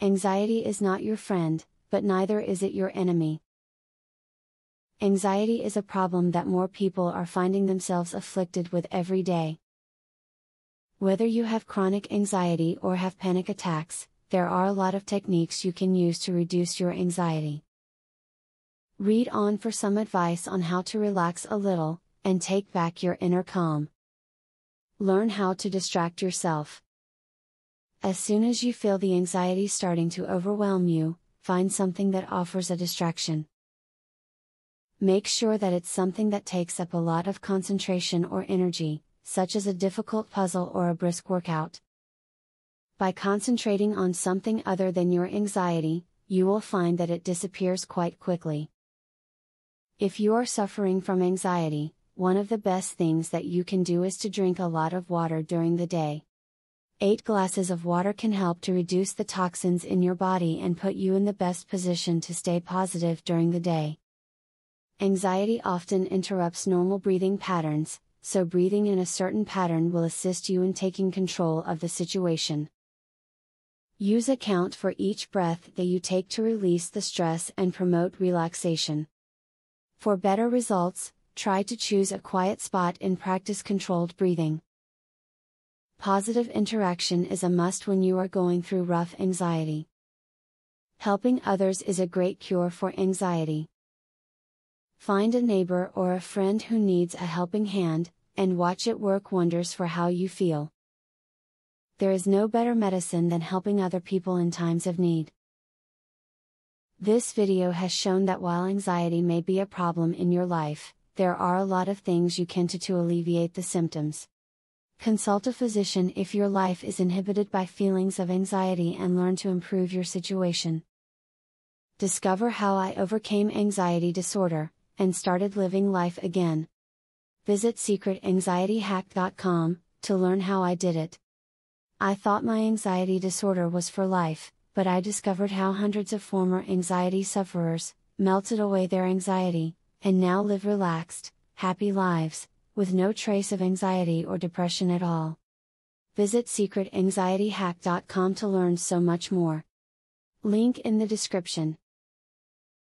Anxiety is not your friend, but neither is it your enemy. Anxiety is a problem that more people are finding themselves afflicted with every day. Whether you have chronic anxiety or have panic attacks, there are a lot of techniques you can use to reduce your anxiety. Read on for some advice on how to relax a little and take back your inner calm. Learn how to distract yourself. As soon as you feel the anxiety starting to overwhelm you, find something that offers a distraction. Make sure that it's something that takes up a lot of concentration or energy, such as a difficult puzzle or a brisk workout. By concentrating on something other than your anxiety, you will find that it disappears quite quickly. If you are suffering from anxiety, one of the best things that you can do is to drink a lot of water during the day. 8 glasses of water can help to reduce the toxins in your body and put you in the best position to stay positive during the day. Anxiety often interrupts normal breathing patterns, so breathing in a certain pattern will assist you in taking control of the situation. Use a count for each breath that you take to release the stress and promote relaxation. For better results, try to choose a quiet spot and practice controlled breathing. Positive interaction is a must when you are going through rough anxiety. Helping others is a great cure for anxiety. Find a neighbor or a friend who needs a helping hand, and watch it work wonders for how you feel. There is no better medicine than helping other people in times of need. This video has shown that while anxiety may be a problem in your life, there are a lot of things you can do to alleviate the symptoms. Consult a physician if your life is inhibited by feelings of anxiety and learn to improve your situation. Discover how I overcame anxiety disorder and started living life again. Visit secretanxietyhack.com to learn how I did it. I thought my anxiety disorder was for life, but I discovered how hundreds of former anxiety sufferers melted away their anxiety and now live relaxed, happy lives with no trace of anxiety or depression at all. Visit secretanxietyhack.com to learn so much more. Link in the description.